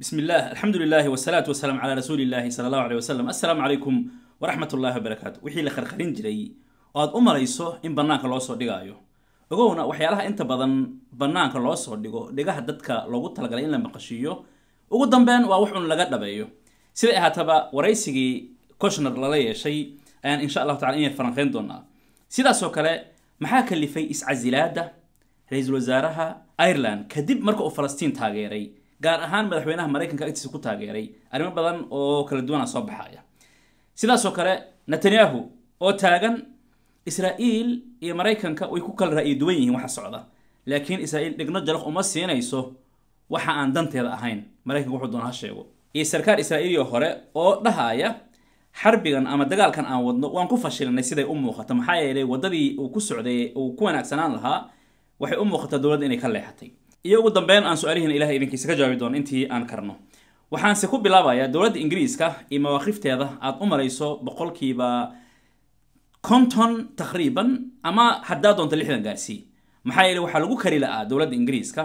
بسم الله الحمد لله والصلاة والسلام على رسول الله صلى الله عليه وسلم السلام عليكم ورحمة الله وبركاته وحي لخرخرين جري أاد أم ريسو إن بنانك الله صور دقايو ogowna waxyaalaha inta badan bannaanka loo soo dhigo dhigaha dadka loogu talagalay in la maqashiiyo ugu dambeen waa wuxuun laga dhabeeyo siday ahaataba waraysigii koshner lala yeeshay ayaan insha allahu tacala inay falanqeyn doonaa sidaasoo kale maxaa kalifay iscasilaada ra-iisul wasaaraha ireland kadib marka uu falastiin taageeray gaar ahaan madaxweynaha maraykanka agtiisa ku taageeray arrimo badan oo kala duwana soo baxaya sidaasoo kale netanyahu oo taagan israa'iil iyo maraykanka way ku kala ra'yi duwan yihiin waxa socda laakiin israa'iil dhigno jaraf uma siinayso waxa aan danteeda ahayn maraykanka wuxuu doona ha sheego iyo sarkaal israa'iiliya hore oo dhahaya xarbigan ama dagaalkan aan wadno waan ku fashilnay siday u muuqato maxaa yeelay waddadii uu ku socday uu ku wanaagsanaan lahaa waxay u muuqataa dowladda inay ka leexatay iyo ugu dambeyn aan su-aalihiina ilahay idinkiisa ka jawaabi doono intii aan karno waxaanse ku bilaabayaa dowladda ingiriiska iyo mawaaqifteeda aad u marayso boqolkiiba konton taqriiban ama haddaa doonto lixdan gaarsii maxaa yeele waxaa lagu kari la'aa dowladda ingiriiska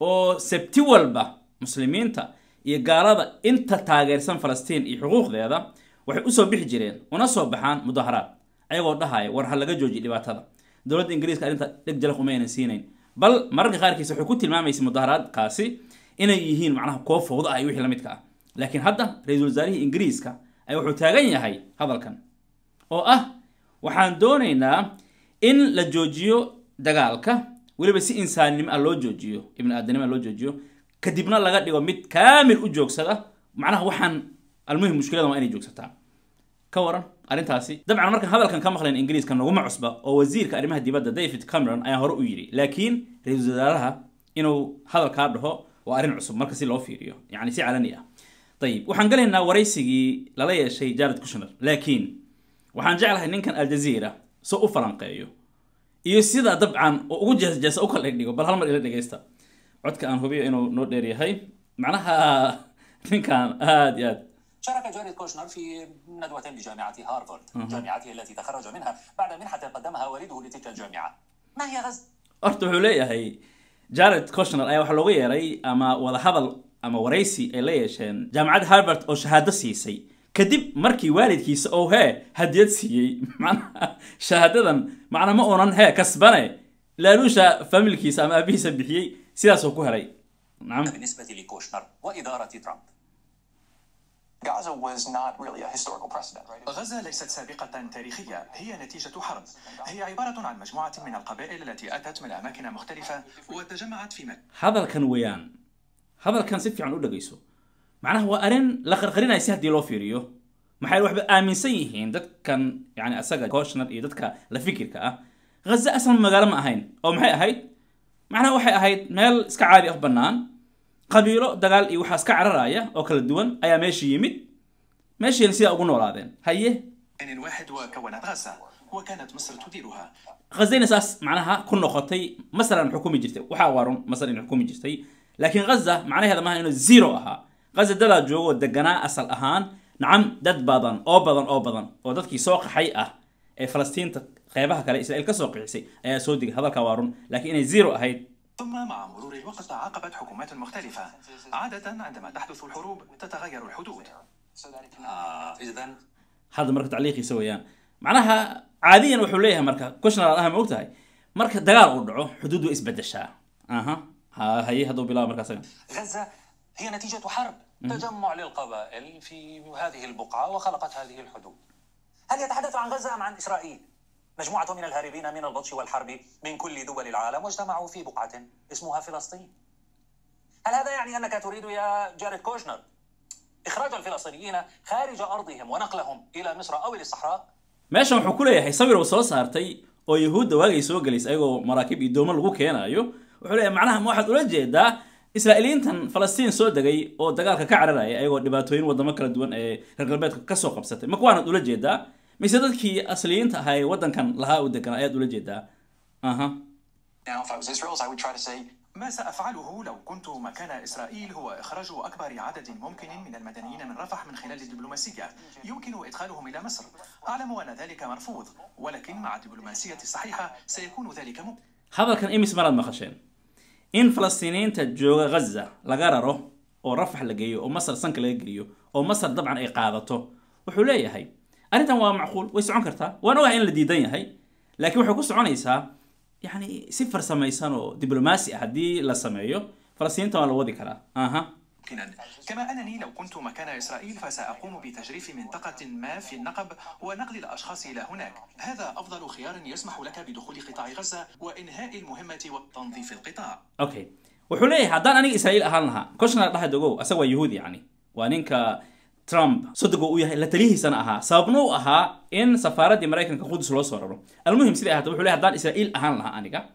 oo sabti walba muslimiinta iyo gaalada inta taageersan falastiin iyo xuquuqdeeda waxay usoo bixi jireen una soo baxaan mudaharaad ayagoo dhahaya war ha laga joojiya dhibaatada dowladda ingiriiska arrinta dheg jala umaynan siinayn bal mararka qaarkiis waxay ku tilmaamaysay mudaharaadkaasi inay yihiin macnaha koo fowdo ah iyo wixii la midka ah laakiin hadda ra-iisul wasaarihii ingiriiska ayaa wuxuu taagan yahay hadalkan oo ah waxaan doonaynaa in la joojiyo dagaalka weliba si insaannimo ah loo joojiyo ibn aadanimo ah loo joojiyo kadibna laga dhigo mid kaamil u joogsada macnaha waxaan almuhim mushkilada waa inay joogsataa ka waran arrintaasi dabcan markaan hadalkan ka maqlayn ingiriiska naguma cusba oo wasiirka arrimaha dibadda david cameron ayaa hore u yidhi laakiin ra-iisul wasaaraha inuu hadalkaa dhaho waa arrin cusub marka si loo fiiriyo yacni si calani ah ayib waxaan galaynaa waraysigii lala yeeshay jared kushner laakiin waxaan jeclahay ninkan aljaziira so u falanqeeyo iyo sidaa dabcan oo ugu jeesjeesa u kala dhigdhigo bal halmar ila dhegaysta codka aan hubiyo inuu noo dheeryahay macnaha ninkan aada iyo aad شارك جاريد كوشنر في ندوة لجامعة هارفارد جامعته التي تخرج منها بعد منحة قدمها والده لتلك الجامعة ما هي غزة؟ أرتو حولية هي جاريد كوشنر أي واحد لغية رأي أما وضحبل أما وريسي إليش جامعة هارفارد أو شهادة سيسي كدب مركي والد كيس أو هي هديت سيي معنا شهادة معنا ما أورن هي كسبني كيس فاملكي أبي بيسبحي سياسة كهري نعم بالنسبة لكوشنر وإدارة ترامب غزة ليست سابقة تاريخية هي نتيجة حرب هي عبارة عن مجموعة من القبائل التي أتت من أماكن مختلفة وتجمعت في مكان هذا كان ويان هذا كان سيف عن أولا قيسو معناه وأرين لخرخرين أي سهدي لو فيريو maxay waxba aaminsan yihiin dadkan yani asaga goshnar iyo dadka la fikirka ah ghaza aslan magaalo ma ahayn oo maxay ahayd macnaha waxay ahayd meel iska caadi ah أخبرنان qabiilo dagaal iyo waxaas ka cararaya oo kala duwan ayaa meeshii yimid meeshiina sidaa ugu noolaadeen haye khazayna saas macnaha ku noqotay masran xukumi jirtay waxaa waarun masar in xukumi jirtay laakiin khaza macnaheeda maaha inuu zero ahaa khaza dadaa joogoo deganaa asal ahaan nacam dad badan oo badan oo badan oo dadkii soo qaxay ah ee falastiinta qeybaha kale israiil ka soo qixisay ayaa soo digay hadalka waarun laakiin inay zero ahayd ثم مع مرور الوقت عاقبت حكومات مختلفة عادة عندما تحدث الحروب تتغير الحدود آه إذا هذا مرك تعليقي سويا يعني. معناها عاديا وحوليها مركز مركا كوشنا لها ما ogtahay marka dagaal uu dhaco xuduud way اها aha هي هذا بلا مركا غزة هي نتيجة حرب تجمع للقبائل في هذه البقعة وخلقت هذه الحدود هل يتحدث عن غزة أم عن إسرائيل؟ مجموعة من الهاربين من البطش والحرب من كل دول العالم واجتمعوا في بقعة اسمها فلسطين هل هذا يعني أنك تريد يا جاريد كوشنر إخراج الفلسطينيين خارج أرضهم ونقلهم إلى مصر أو للصحراء؟ ما شاء الله يا حي صبر وصوص أو يهود دواغي سوق اللي سأيقو مراكب يدوم الغوك هنا أيو وحولي معناها موحد أولجي دا إسرائيليين تن فلسطين سوق دقي أو دقالك كعرر أيو دباتوين ودمكرا دوان إيه، رقلبات كسوق بساتي مكوانا أولجي mise dadkii asliyiinta ahaa ee waddankan lahaa u deganaa ayaad ula jeedaa aha ما سأفعله لو كنت مكان إسرائيل هو إخراج أكبر عدد ممكن من المدنيين من رفح من خلال الدبلوماسية يمكن إدخالهم إلى مصر أعلم أن ذلك مرفوض ولكن مع الدبلوماسية الصحيحة سيكون ذلك ممكن هذا كان إمس مرض مخشين إن فلسطينيين تجوغ غزة لغرره أو رفح لقيه أو مصر سنك لقيه أو مصر طبعا إقاضته وحوليه هاي arrintan waa macquul way socon kartaa waana wax in la diidan yahay laakiin waxay ku soconaysaa yani si farsamaysan oo diblomaasi ah haddii la sameeyo فلسطين ولا ودي كلا اها كما انني لو كنت مكان اسرائيل فساقوم بتجريف منطقه ما في النقب ونقل الاشخاص الى هناك هذا افضل خيار يسمح لك بدخول قطاع غزه وانهاء المهمه وتنظيف القطاع اوكي وحليه هذا انا اسرائيل اهلها كشنا راح دغو اسوا يهودي يعني وانك ترامب صدقوا ويا لتليه سنة أها سابنو أها إن سفارة أمريكا كخود سلوس ورا المهم سيدي تروح لها دان إسرائيل أهان لها أنا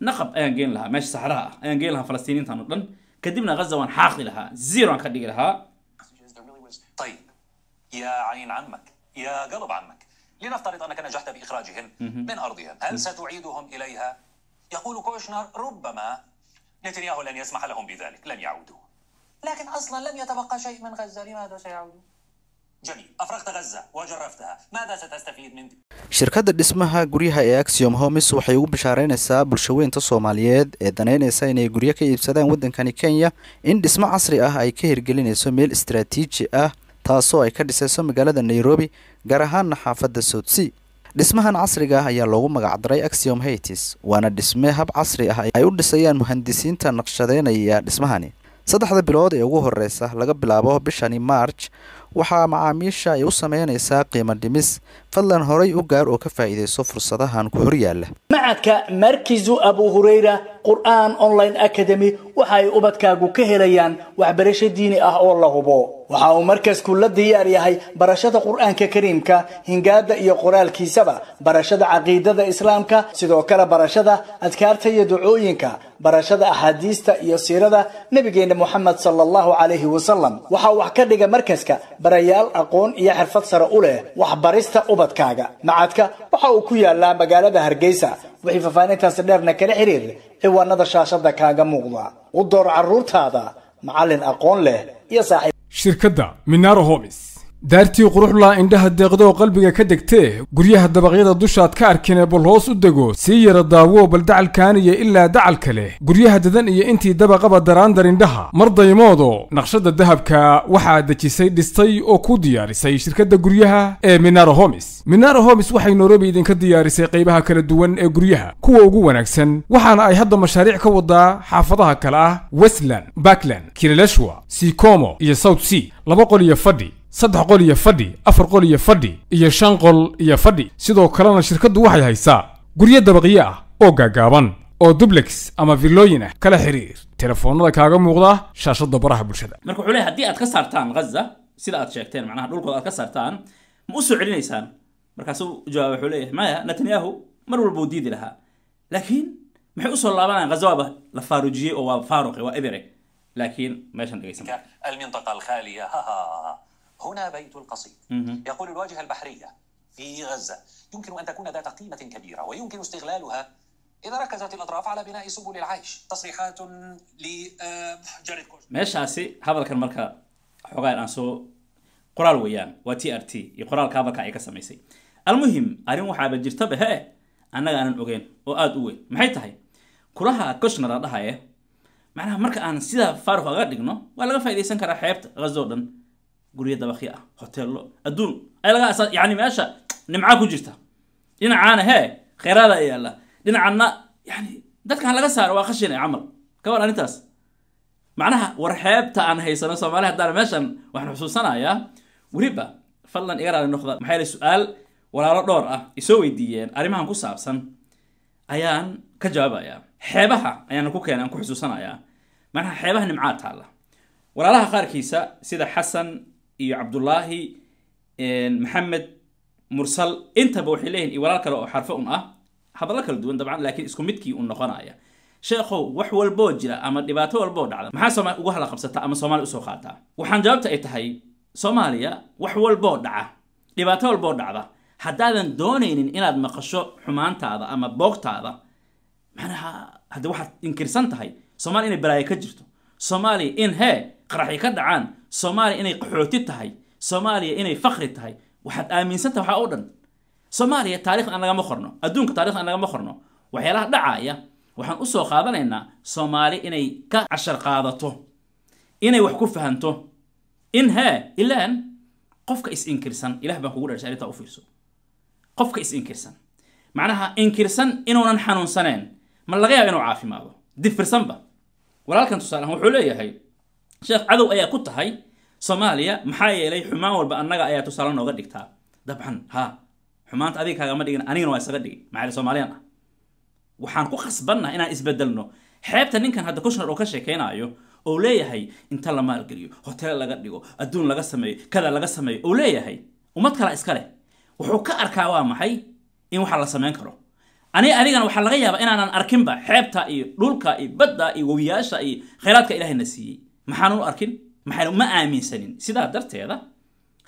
نخب أيا جين لها ماشي سحرها أيا جين لها فلسطينيين تنطن كدبنا غزة وان حاق لها زيرو عن خدي لها طيب يا عين عمك يا قلب عمك لنفترض أنك نجحت بإخراجهم من أرضهم هل ستعيدهم إليها؟ يقول كوشنر ربما نتنياهو لن يسمح لهم بذلك لن يعودوا لكن أصلا لم يتبقى شيء من غزة لماذا سيعودون؟ جميل أفرغت غزة وجرفتها ماذا ستستفيد من shirkadda dhismaha guryaha ee axiom homes waxay ugu bishaareynaysaa bulshaweynta soomaaliyeed ee danaynaysa inay guryo ka iibsadaan waddankani kenya in dhismo casri ah ay ka hirgelinayso meel istaraatiiji ah taasoo ay ka dhiseyso magaalada nairobi gaar ahaana xaafadda soudsea dhismahan casriga ah ayaa loogu magacdaray axiom haytis waana dhisme hab casri ah ay u dhisayaan muhandisiinta naqshadeynaya dhismahani saddexda bilood ee ugu horeysa laga bilaabo bishani march waxaa macaamiisha ay u sameynaysaa qiima dhimis fadlan horay u gaar oo ka faa'iidayso fursadahan ku macadka hor yaala qur'aan online academy waxa ay ubadkaagu ka helayaan waxbarasho diini ah oo la hubo waxa uu markaas la diyaar yahay barashada qur'aanka kariimka hingaada iyo qoraalkiisaba barashada caqiidada islaamka sidoo kale barashada adkaarta iyo ducooyinka barashada axaadiista iyo siirada nebigeenna moxamed sala allahu calayhi wasalam waxaa wax ka dhiga markaska barayaal aqoon iyo xirfad sare u leh waxbarista ubadkaaga macadka waxa uu ku yaallaa magaalada hargeysa wixii faahfaahintaasi dheerna kala xiriir ciwaanada shaashada kaaga muuqda u door carruurtaada macallin aqoon leh iyo saaxiib shirkadda minaro homes daartii quruxlaa indhaha deeqdoo qalbiga ka degtee guryaha dabaqyada dushaad ka arkin ee bal hoos u dego sii yara daawo bal dacalkan iyo ilaa dacalka leh guryaha dadan iyo intii dabaqaba daraandar indhaha mar daymoodo naqshadda dahabka waxaa dejisay dhistay oo ku diyaarisay shirkadda guryaha ee minaro homis minaro homis waxay nairobi idinka diyaarisay qaybaha kala duwan ee guryaha kuwa ugu wanaagsan waxaana ay hadda mashaariic ka wadaa xaafadaha kale ah westland bakland kilaleshwa sikomo iyo south sea laba qol iyo fadhi saddex qol iyo fadhi afar qol iyo fadhi iyo shan qol iyo fadhi sidoo kalena shirkaddu waxay haysaa guryo dabaqyo ah oo gaagaaban oo dublex ama villooyin ah kala xiriir telefoonada kaaga muuqda shaashadda baraha bulshada marka wuxuu leey haddii aad ka saartaan ghaza sida aad sheegteen macnaha dhulkooda aad ka saartaan ma u soo celinaysaan markaasu jawaaba wuxuu leeyahay maya netanyahu mar walba uu diidi lahaa laakiin maxay usoo laabanayaan ghaza waaba la faaruujiyey oo waa faaruqi waa ebere laakiin meeshan dhegaysan هنا بيت القصيد يقول الواجهة البحرية في غزة يمكن أن تكون ذات قيمة كبيرة ويمكن استغلالها إذا ركزت الأطراف على بناء سبل العيش تصريحات لجاريد آه، كوش ماشي هذا كان مركا حقايا أنسو قرال ويان وتي ار تي يقرال كابا كايكا سميسي المهم ارين waxaa جرتب ba انا انا aanan ogeyn oo aad u weyn maxay tahay kulaha kushnar dhahaye macnaha marka aan sida faaruq aga dhigno waa laga faa'iideysan karaa xeebta gazo قرية دباخية هوتيل أدون ألغى يعني ماشا نمعاكو جيرتا دينا عانا هاي خير هذا إيه الله دينا عانا يعني دات كان لغا سار واخشينا يا عمل كوال أنتاس معناها ورحيب تاعنا هاي سنة سوما لها دار ماشا وحنا حسوس سنة يا وريبا فلان إيرا لنخضة محايل السؤال ولا رور أه يسوي ديين أريما هنكو سابسا أيان كجابة يا حيبها أيان كوكي أنا كو حسوس سنة يا معناها حيبها نمعات الله ولا لها خارك كيسا سيدة حسن iyo cabdulaahi maxamed mursal intaba waxay leeyihin iyo walaal kale oo xarfo un ah hadallo kala duwan dabcan laakiin isku midkii uu noqonaya sheekhow wax walboo jira ama dhibaato walboo dhacda maxaa soomaali ugu hala qabsataa ama soomaali usoo qaataa waxaan jawaabta ay tahay soomaaliya wax walboo dhaca dhibaato walboo dhacda haddaadan doonaynin inaad maqasho xumaantaada ama boogtaada macnaha hadda waxaad inkirsan tahay soomaaliya inay balaayo ka jirto soomaaliya in hee qaraxyo ka dhacaan soomaaliya inay qaxooti tahay soomaaliya inay fakri tahay waxaad aaminsantaha waxaa oo dhan soomaaliya taarikhda aan lagama qorno adduunka taarikhda aan lagama qorno waxyaalaha dhacaaya waxaan usoo qaadanaynaa soomaali inay ka cashar qaadato inay wax ku fahanto in hee ilaan qofka is-inkirsan ilah baan kugu dhashay arrintaa u fiirso qofka is-inkirsan macnaha inkirsan inuunan xanuunsaneen ma laga yaabo inuu caafimaado dibfirsanba walaalkan tusaalehan wuxuu leeyahay sheekh cadow ayaa ku tahay soomaaliya maxaa yeelay xumaan walba annaga ayaa tusaale nooga dhigtaa dabcan ha xumaanta adiga kaagama dhigin anigana waa isaga dhigi macaali soomaaliyaan ah waxaan ku khasbannaha inaan isbedelno xeebta ninkan hadda kushner oo ka sheekeynaayo oo leeyahay inta la maalgeliyo hotel laga dhigo adduun laga sameeyo kada laga sameeyo oo leeyahay ummad kala iska leh wuxuu ka arkaa waa maxay in waxa la samayn karo ani adigana waxaa laga yaabaa inaanan arkinba xeebta iyo dhulka iyo badda iyo wawiyaasha iyo khayraadka ilaahay na siiyey maxaan u arkin maxaan uma aaminsanin sidaa darteeda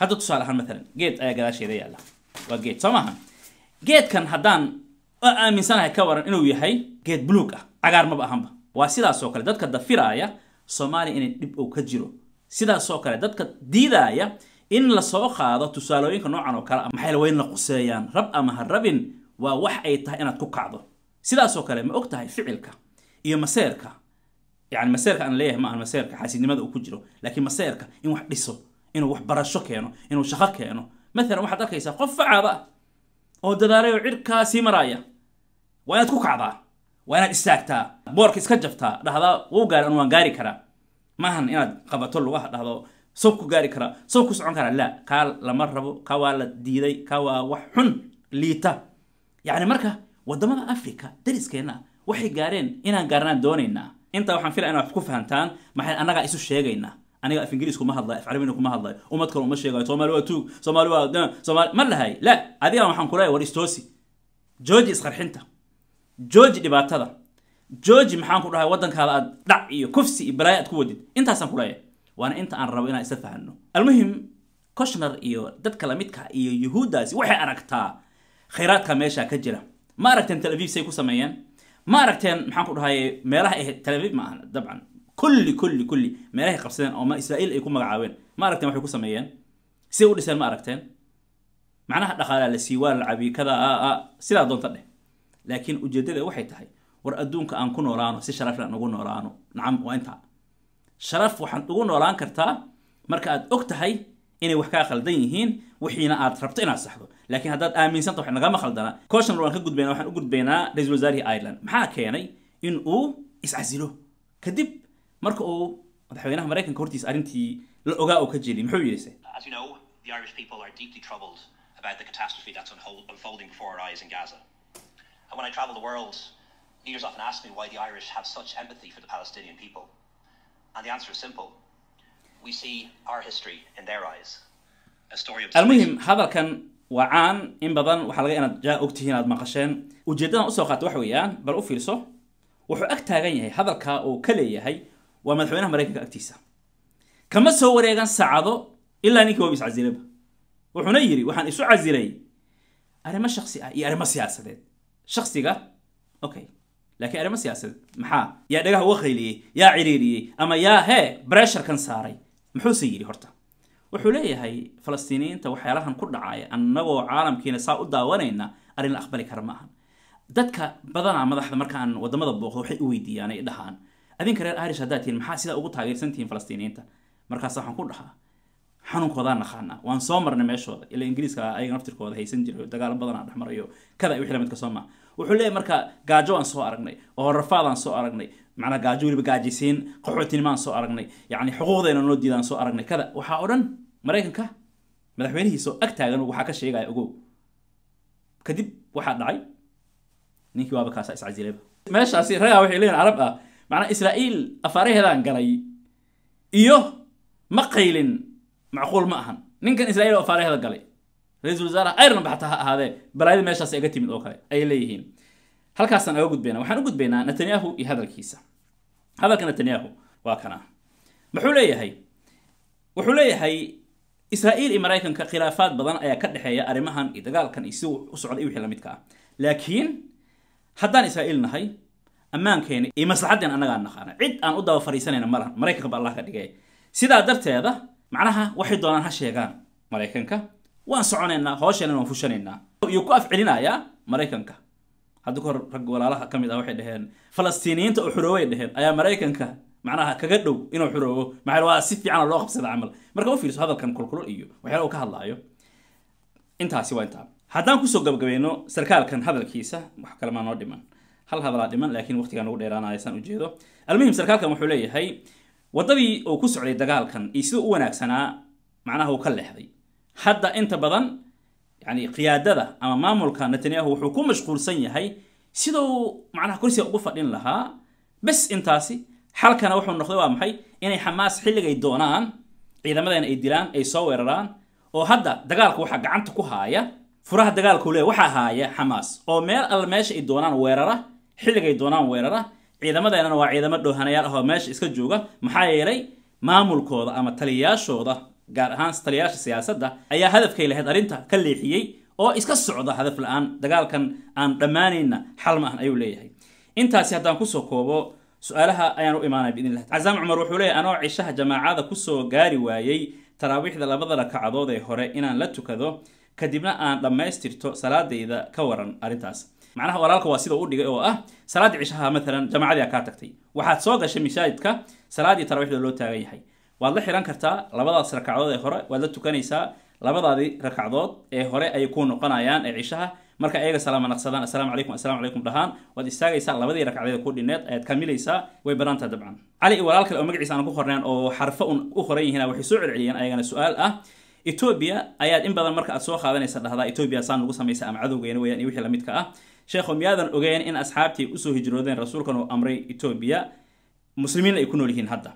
hadda tusaale ahaan maalan geed ayaa gadaasheeda yaalla waa geed soo geedkan haddaan aaminsanahay ka waran inuu yahay geed buluug ah cagaar maba ahanba waa sidaasoo kale dadka dafiraaya soomaaliya inay dhib ow ka jiro sidaasoo kale dadka diidaaya in lasoo qaado tusaalooyinka noocan oo kale ah maxay waa la quseeyaan rab ama ha rabin waa wax ay tahay inaad ku kacdo sidaasoo kale ma og tahay ficilka iyo maseerka يعني مسيرك أنا ليه ما أنا مسيرك حاسين ماذا أكجره لكن مسيرك إنه واحد لسه إنه واحد برشة كأنه إنه شخك كأنه مثلا واحد ذاك يسافر قف عبا أو دلاري وعركا سيمرايا وأنا تكوك عبا وأنا استاكتا بورك إسكجفتا ده هذا وقال أنه أنقاري كرا ما هن إنا قبطل واحد هذا سوكو قاري كرا سوكو سعون كرا لا قال لما ربو كوا لديدي كوا وحن ليتا يعني مركة ودمنا أفريكا دريس كينا وحي قارين إنا قارنا دونينا intaa waxaan filaya ina wax ku fahantaan maxay annagaa isu sheegaynaa aniga af ingiriis kuma hadlayo af carabina kuma hadlayo umad kale uma sheegayo soomaali waa tuug soomaali waa soomaali ma lahay la adiga waxaan kulahay war istoosi jooji isqarxinta jooji dhibaatada jooji maxaan ku dhahay waddankaada aad dhac iyo kufsi iyo balaaya aad ku wadid intaasaan kulaya waana inta aan rabo inaan isa fahanno almuhim koshner iyo dadka lamidka iyo yuhuuddaasi waxay aragtaa khayraadka meeshaa ka jira ma aragteen tel aviv say ku sameeyeen ما ركتين محاكو هاي ميلاه إيه تلبيب معنا طبعا كل كل كل ميلاه إيه قبسين أو ما إسرائيل يكون مقعاوين ما ركتين محاكو سميين سيو رسال ما ركتين معناها دخل على سيوال العبي كذا آآ آآ سلا دون تلي لكن أجدد وحي تهي ورأدون كأن كنو رانو سي شرف لأن نقول نورانو نعم وأنت شرف وحن نقول نوران كرتا مركات أكتهي inay wax kaa khaldan yihiin wixiina aad rabto inaad saxdo laakiin haddaad aaminsanta wax nagama khaldana kooshanor waan ka gudbaynaa waxaan u gudbaynaa ra-isul wasaarihii ireland maxaa keenay in uu iscasilo kadib marka uu madaxweynaha maraykanka hortiisa arrintii la ogaa oo ka jeli muxuu yidhise about the catastrophe that's unfolding before our eyes in Gaza. And when I travel the world, leaders often ask me why the Irish have such empathy for the Palestinian people. And the answer is simple المهم هذا كان وعaan in badan waxaa laga inaad jaa og tihiin aad maqasheen ujeeddadan usoo qaata wax weeyaan bal u fiirso wuxuu ag taagan yahay hadalka uu ka leeyahay waa madaxweynaha maraykanka agtiisa kama soo wareegan saacado ilaa ninka wabis casilaba wuxuuna yidhi waxaan isu casilay arrimo shaksi ah iyo arrimo siyaasadeed shaksiga okay laakiin arrimo siyaasadeed maxaa yaa dhagaha uga qayliyey yaa ciriiriyey ama yaa hee bresharkan saaray muxuuse yidhi horta wuxuu leeyahay falastiiniyiinta waxyaalahan ku dhacaya annagoo caalamkiina saa u daawanayna arrin la aqbali kara ma ahan dadka badanaa madaxda markaan wadamada booqdo waxay u weydiiyaan ay dhahaan adinka reer irish haddaad tihiin maxaa sidaa ugu taageersantihiin falastiiniyiinta markaas waxaan ku dhahaa xanuunkoodaa naqaana waan soo marnay meeshooda ila ingiriiska ayaga naftirkooda haysan jiray dagaalo badanaa dhexmarayo kada wixii lamidka soo maa wuxuu leeyahy marka gaajo aan soo aragnay oo rafaadaan soo aragnay manaa gaajo weliba gaajaysiin qaxootinimoaan soo aragnay yani xuquuqdeena loo diidaan soo aragnay kada waxaa o dhan maraykanka madaxweynihiisaoo ag taagan waxaa ka sheegaya ogow kadib waxaa dhacay ninkii waaba kaasa iscasilayba meeshaasi ragaa ah, waxay leeyihin carab ah macnaa israa'iil afaaraheedaan galay iyo ma qaylin macquul ma ahan ninkan israiil oo afaaraheeda galay رئيس الوزراء أيضا بحثها هذا بلايد ماشى سيقتي من أوكاي أي ليهين هل كاسن أقول بينا وحن قد بينا نتنياهو إيه هذا الكيسة هذا كان نتنياهو واكنا محولية هاي وحولية هاي إسرائيل إمريكا كخلافات بدن أي كد حياة أرمهن إذا قال كان يسوع أسرع أيوه لمدك لكن هذا إسرائيل نهاي أمان كين إيه مصلحة أنا قال نخانا عد أن أضع فريسانين مرة مريكا قبل الله سيدا درت هذا معناها وحيد دولان هالشيء كان مريكا وان صعوننا هوشنا وفشننا يكواف علينا يا مريكانكا هدوكور رقو لالاها كميدا واحد دهين فلسطينيين تقو حروي دهين ايا مريكانكا معناها كقدو انو حروي معلوا سيفي عنا الله خبصي عمل مركا وفيرس هذا كان كل كله ايو وحيلا وكه الله ايو انتا سوا انتا هادان كو سوق بقبينو سركال كان هذا الكيسة محكلا ما نوديمان هل هذا لاديمان لكن وقتي كان نقول ايران ايسان وجيدو المهم سركال كان محولي هاي ودبي او كسو عليه دقال كان يسيدو او ناكسانا معناها وكل لحظي hadda inta badan yani qiyaadada ama maamulka netanyahu wuxuu ku mashquulsan yahay siduu macnaha kursiga ugu fadhin lahaa bes intaasi xalkana wuxuu noqday waa maxay inay xamaas xilligay doonaan ciidamadeena ay dilaan ay soo weeraraan oo hadda dagaalka waxaa gacanta ku haaya furaha dagaalkuu leey waxaa haaya xamaas oo meel al meesha ay doonaan weerara xilligay doonaan weerara ciidamadeennana waa ciidamo dhoohanayaal ah meesha iska jooga maxaa yeelay maamulkooda ama taliyayaashooda gaar ahaan taliyayaasha siyaasadda ayaa hadafkay lahayd arrinta ka leexiyey oo iska socda hadaf la-aan dagaalkan aan dhammaanayna xal ma ahan ayuu leeyahay intaasi haddaan kusoo koobo su-aalaha ayaan u imaanaya biidnilah casaam cumar wuxuu leeyahy anoo cishaha jamaacada kusoo gaari waayey taraawiixda labada rakacadood ee hore inaan la tukado kadibna aan dhammaystirto salaadayda ka waran arrintaas macnaha walaalka waa sida u dhigay oo ah salaadii cishaha maalan jamaacadii kaa tagtay waxaad soo gashay masaajidka salaaddii taraawiixda loo taagan yahay waad la xiran kartaa labadaas rakacdood ee hore waad la tukanaysaa labadaadii ragcadood ee hore ayay ku noqonayaan ee cishaha marka ayaga salaama naqsadaan calaykum assalamu calaykum dhahaan waad istaagaysaa labadii ragcadeed ku dhinneed ayaad kamilaysaa way banaantaa dabcan cali iyo walaal kale oo magaciisa aan ku qornayn oo xarfo un u qoran yihiin waxay soo celceliyeen ayagana su-aal ah etoobiya ayaad in badan marka aad soo qaadanaysa dhahdaa etoobiya saan lagu samaysa ama cadowgeena weyaan iyo wixii lamid ah sheekhu miyaadan ogeyn in asxaabtii usoo hijroodeen rasuulkan uu amray etoobiya muslimiinna ay ku nool yihiin hadda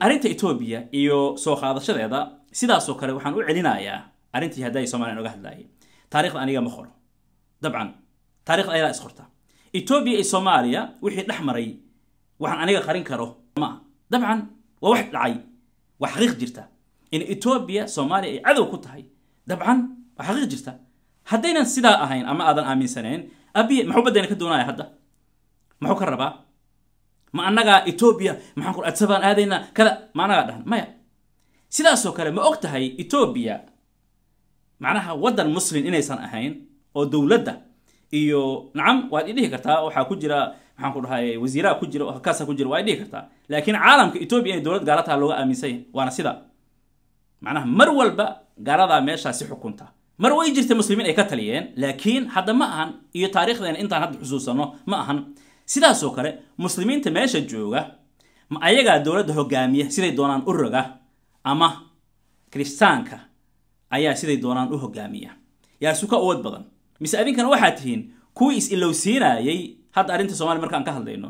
arrinta etoobiya iyo soo qaadashadeeda sidaasoo kale waxaan u celinayaa arrintii hadda ay somaliya noga hadlaayay taarikhda aniga ma qoro dabcan taarikhda ayadaa isqorta etoobiya iyo soomaaliya wixii dhex maray waxaan aniga qarin karo ma dabcan waa wax dhacay waa xaqiiq jirta in etoobiya soomaaliya ay cadow ku tahay dabcan waa xaqiiq jirta haddaynan sidaa ahayn ama aadan aaminsanayn abiye maxuu baddayna ka doonaya hadda maxuu ka rabaa ma annagaa etoobiya maxaan ku adsabaan aadaynaa kada ma annagaa dhahan maya sidaasoo kale ma og tahay etoobiya macnaha waddan muslim inaysan ahayn oo dowladda iyo nacam waad idhihi kartaa waxaa ku jira maxaan ku dhahay wasiiraha ku jira kaasa ku jira waa idhihi kartaa laakiin caalamka etoobiya inay dowlad gaala taha looga aaminsan yahay waana sidaa macnaha mar walba gaaladaa meeshaasi xukunta mar way jirta muslimiin ay ka taliyeen laakiin hadda ma ahan iyo taariikhdeena intaan hadda xusuusanno ma ahan sidaasoo kale muslimiinta meesha jooga ma ayagaa dowladda hogaamiya siday doonaan ururaga ama kiristaanka ayaa siday doonaan u hogaamiya yaasu ka awood badan mise adinkana waxaad tihiin kuwii is-ilowsiinayey hadda arrinta somalia markaan ka hadlayno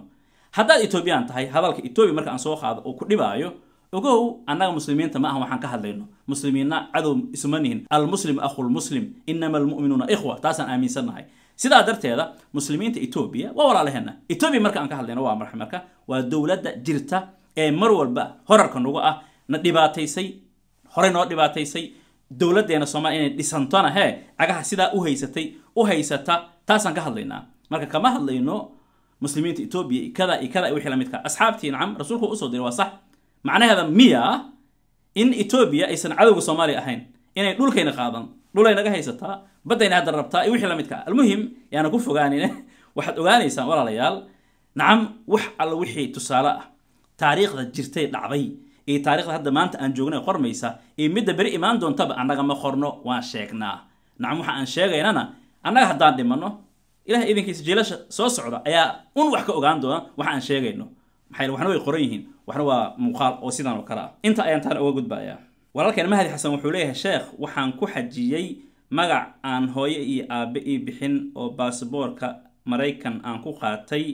haddaad etoobiyaan tahay hadalka etoobiya marka aan soo qaado oo ku dhibaayo ogow annaga muslimiinta ma aha waxaan ka hadlayno muslimiinna cadow isuma nihin almuslim akhulmuslim inama almu'minuuna ikhwa taasaan aaminsannahay sidaa darteeda muslimiinta etoobiya waa walaalaheena etoobiya marka aan ka hadlayno waa marka marka waa dowladda jirta ee mar walba horarka nagu ah na dhibaataysay horey noo dhibaataysay dowladdeena soomaaliya inay dhisantona hee cagaha sidaa u haysatay u haysata taasaan ka hadlaynaa marka kama hadlayno muslimiinta etoobiya ikada ikada wixii la midka asxaabtii nacam rasuulku usoo diray waa sax macnaheeda miya in etoobiya aysan cadowga soomaaliya ahayn inay dhulkayna qaadan dhulay naga haysataa baddayna hadda rabtaa iyo wixii lamidka almuhim yaana ku fogaanin waxaad ogaanaysaan walaalayaal nacam wax alla wixii tusaale ah taariikhda jirtay dhacday iyo taarikhda hadda maanta aan joogna qormaysa iyo midda beri imaan doontaba ma qorno waan sheegnaa nacam waxa aan sheegaynana annaga haddaan dhimanno ilaah idankiisa jiilasha soo socda ayaa un wax ka ogaan doona waxa aan sheegayno maxaa waxna way qoran yihiin waxna waa muuqaal oo sidaan oo kale ah inta ayaan taana uga gudbayaa walaalkeen mahdi xasan wuxuu leeyahay sheekh waxaan ku xajiyey magac aan hooyo iyo aabe ii bixin oo baasaboorka maraykan aan ku qaatay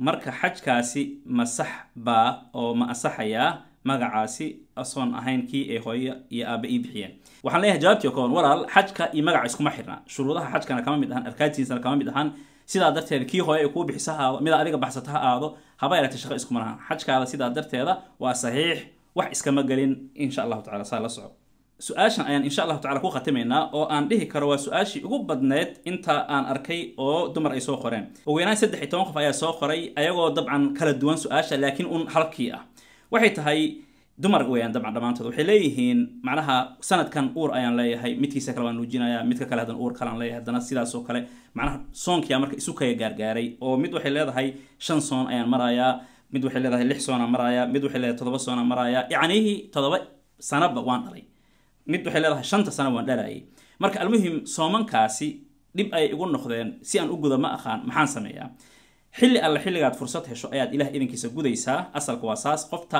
marka xajkaasi ma baa oo ma asaxayaa magacaasi asoon ahayn kii ay hooyo iyo aabe ii bixiyeen waxaan leeyahay jawaabtii kooban walaal xajka iyo magaca iskuma xirna shuruudaha xajkana kama mid ahan arkaantiisana kama mid ahan sidaa darteeda kii hooyo ay kuu bixisa ha mida adiga baxsata ha aado haba yaratay shaqo iskuma xajkaada sidaa darteeda waa saxiix wax iskama gelin insha allahu tacala saa la soco su-aashan ayaan insha allahu tacala ku khatimaynaa oo aan dhihi karo waa su-aashii ugu badneed inta aan arkay oo dumar ay soo qoreen ugu yaraan saddex iyo toban qof ayaa soo qoray ayagoo dabcan kala duwan su-aasha laakiin un halkii ah waxay tahay dumar weyaan dabcan dhammaantood waxay leeyihiin macnaha sanadkan uur ayaan leeyahay midkiisa kale waan nuujinayaa midka kale haddana uur kalaan leeyahay haddana sidaasoo kale macnaha soonkia marka isu kaya gaargaaray oo mid waxay leedahay shan soon ayaan marayaa mid waxay leedahay lix soonaa maraya mid waxay leedahay todoba soona maraaya yacnihii todoba sanaba waan dhalay mid waxay leedahay shanta sana waan dhalayay marka almuhim soomankaasi dhib ay igu noqdeen si aan u guda ma ahaan maxaan sameeyaa xilli alle xilligaad fursad hesho ayaad ilaah idinkiisa gudaysaa asalka waa saas qofta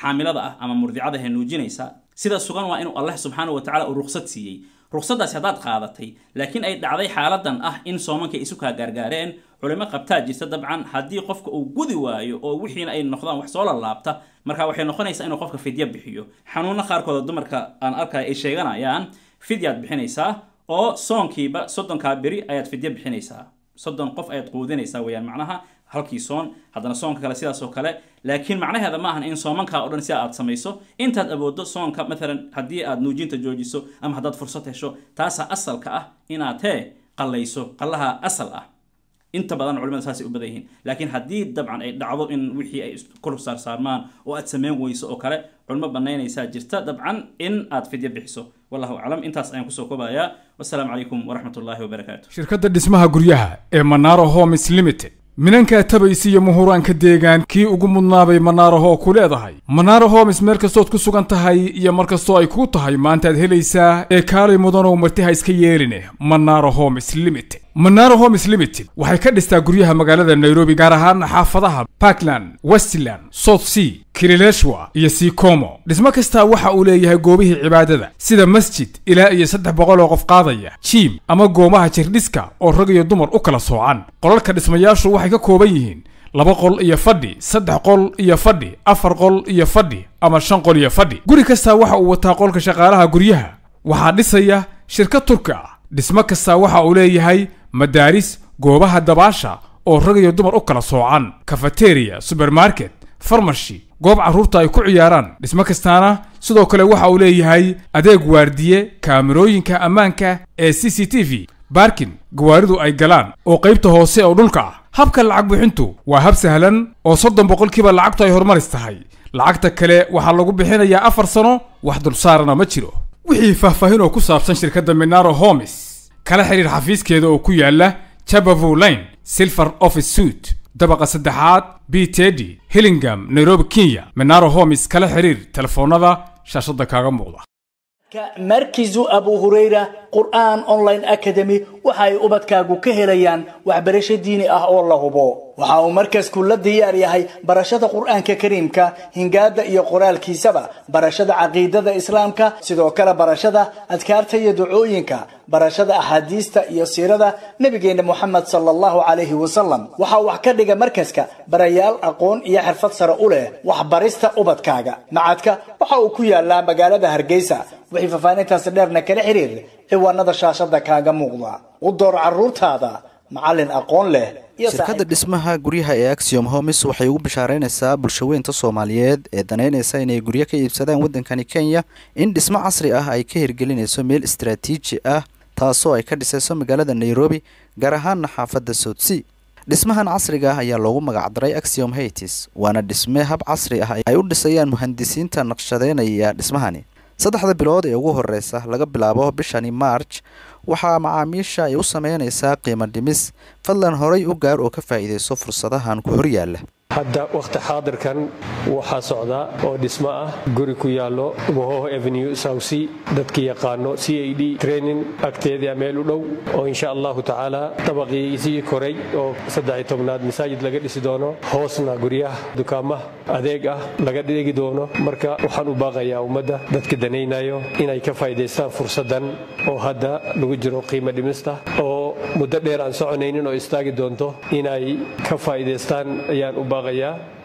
xaamilada ah ama murdicada hee nuujinaysa sida sugan waa inuu alleh subxaana wa uu ruqsad siiyey ruqsaddaasi haddaad qaadatay laakiin ay dhacday xaaladan ah in soomanka isu kaa gaargaareen culimo qabtaa jirta dabcan haddii qofka uu gudi waayo oo wixiina ay noqdaan wax soo lalaabta marka waxay noqonaysaa inuu qofka fidyo bixiyo xanuuno qaarkooda dumarka aan arkaya ay sheeganayaan fidyaad bixinaysaa oo soonkiiba soddonkaa beri ayaad fidyo bixinaysaa soddon qof ayaad quudinaysaa weyaan macnaha halkii soon haddana soonka kale sidaasoo kale laakiin macnaheeda ma in soomankaa o dhan si aad samayso intaad awooddo soonka maalan haddii aad nuujinta joojiso ama haddaad fursad hesho taasaa asalka ah inaad hee qallayso qallaha asal ah inta badan culimada saasay u badan yihiin laakiin haddii dabcan ay dhacdo in wixii ay kulu saarsaarmaan oo aad samayn weyso oo kale culmo banaynaysaa jirta dabcan in aad fidyo bixiso wallahu aclam intaas ayaan kusoo koobayaa wasalaamu calaykum waraxmatullaahi wabarakaatu shirkadda dhismaha guryaha ee manaro homes limited minankaa tabaysi iyo muhuraanka deegaan kii ugu mudnaabay bay manaaraho ku leedahay manaarahomis meel kastood ku sugan tahay iyo mar kastoo ay kuu tahay maantaad helaysaa ee kaalay mudanow marti ha iska yeeline manaara homis limited manaro homes limited waxay ka dhistaa guryaha magaalada nairobi gaar ahaan xaafadaha parkland westland south sea kilileshwa iyo sikomo dhismo kastaa waxa uu leeyahay goobihii cibaadada sida masjid ilaa iyo saddex boqol oo qof qaadaya jiim ama goomaha jirdhiska oo rag iyo dumar u kala soocan qolalka dhismayaashu waxay ka kooban yihiin laba qol iyo fadhi saddex qol iyo fadhi afar qol iyo fadhi ama shan qol iyo fadhi guri kastaa waxa uu wataa qolka shaqaalaha guryaha waxaa dhisaya shirka turka ah dhismo kastaa waxa uu leeyahay madaaris goobaha dabaasha oo rag iyo dumar u kala soocan kafateriya subermarket farmashi goob carruurta ay ku ciyaaraan dhismo kastaana sidoo kale waxa uu leeyahay adeeg waardiye kaamirooyinka ammaanka ee c c t v baarkin gawaaridu ay galaan oo qaybta hoose oo dhulka ah habka lacag bixintu waa hab sahlan oo soddon boqolkiiba lacagtu ay horumaris tahay lacagta kale waxaa lagu bixinayaa afar sano wax dulsaarana ma jiro wixii faahfaahin oo ku saabsan shirkadda minaro homes kala xidhiir xafiiskeeda oo ku yaala chabavu lane silver office suit dabaqa saddexaad b tedi hillingam nairobi kenya menaro homes kala xidhiir telefoonada shaashadda kaaga muuqda markizu abu hurayra qur'an online academy waxa ay ubadkaagu ka helayaan waxbarasho diini ah oo la hubo waxa uu markasku la diyaar yahay barashada qur-aanka kariimka hingaada iyo qoraalkiisaba barashada caqiidada islaamka sidoo kale barashada adkaarta iyo ducooyinka barashada axaadiista iyo siirada nebigeenna moxamed sala allahu calayhi wasalam waxaa wax ka dhiga markaska barayaal aqoon iyo xirfad sare u leh waxbarista ubadkaaga macadka waxa uu ku yaallaa magaalada hargeysa wixii faafaanintaasi dheerna kala xiriir ciwaanada shaashada kaaga muuqda u door caruurtaada macalin aqoon leh shirkadda dhismaha guryaha ee axiom homes waxay ugu bishaareynaysaa bulshaweynta soomaaliyeed ee danaynaysa inay guryo ka iibsadaan waddankani kenya in dhismo casri ah ay ka hirgelinayso meel istaraatiiji ah taasoo ay ka dhisayso magaalada nairobi gaar ahaana xaafadda soudsea dhismahan casriga ah ayaa loogu magacdaray axiom haytis waana dhisme hab casri ah ay u dhisayaan muhandisiinta naqshadeynaya dhismahani saddexda bilood ee ugu horeysa laga bilaabo bishani march waxaa macaamiisha ay u sameyneysaa qiimo dhimis fadlan horay u gaar oo ka faa'iideyso fursadahan ku horyaalla hadda wakhti xaadirkan waxaa socda oo dhismo ah guri ku yaallo mohoho avenue south dadka yaqaano c a d training agteedaa meel u dhow oo insha allahu tacaala dabaqisii koray oo aad masaajid laga dhisi doono hoosna guryaha dukaamah adeeg ah laga dhigi doono marka waxaan u baaqayaa ummadda dadka danaynayo inay ka faa'idaystaan fursaddan oo hadda lagu jiro qiimo dhimista oo muddo dheer aan soconaynin oo istaagi doonto inay ka faa'iidaystaan ayaan u baaqayaa